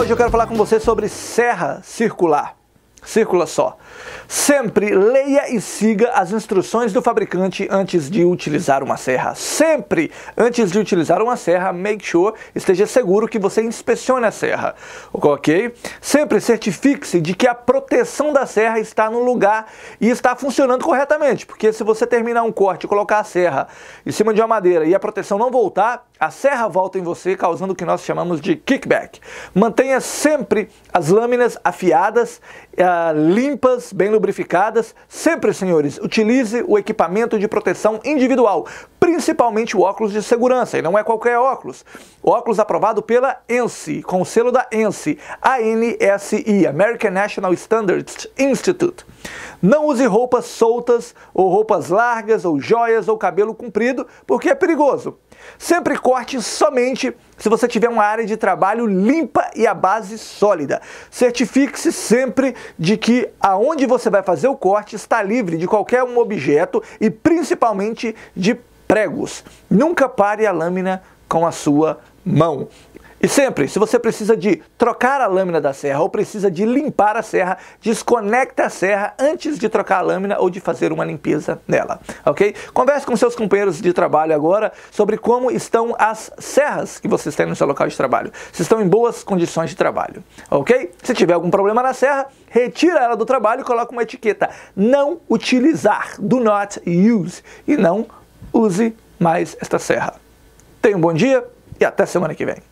hoje eu quero falar com você sobre serra circular. Circula só. Sempre leia e siga as instruções do fabricante antes de utilizar uma serra. Sempre antes de utilizar uma serra, make sure esteja seguro que você inspecione a serra, ok? Sempre certifique-se de que a proteção da serra está no lugar e está funcionando corretamente, porque se você terminar um corte e colocar a serra em cima de uma madeira e a proteção não voltar, a serra volta em você, causando o que nós chamamos de kickback. Mantenha sempre as lâminas afiadas, eh, limpas, bem lubrificadas. Sempre, senhores, utilize o equipamento de proteção individual, principalmente o óculos de segurança, e não é qualquer óculos. óculos aprovado pela ENSI, com o selo da ENSI, ANSI, American National Standards Institute. Não use roupas soltas, ou roupas largas, ou joias, ou cabelo comprido, porque é perigoso. Sempre corte somente se você tiver uma área de trabalho limpa e a base sólida. Certifique-se sempre de que aonde você vai fazer o corte está livre de qualquer um objeto e principalmente de pregos. Nunca pare a lâmina com a sua mão. E sempre, se você precisa de trocar a lâmina da serra ou precisa de limpar a serra, desconecta a serra antes de trocar a lâmina ou de fazer uma limpeza nela, ok? Converse com seus companheiros de trabalho agora sobre como estão as serras que vocês têm no seu local de trabalho, se estão em boas condições de trabalho, ok? Se tiver algum problema na serra, retira ela do trabalho e coloca uma etiqueta não utilizar, do not use, e não use mais esta serra. Tenha um bom dia e até semana que vem.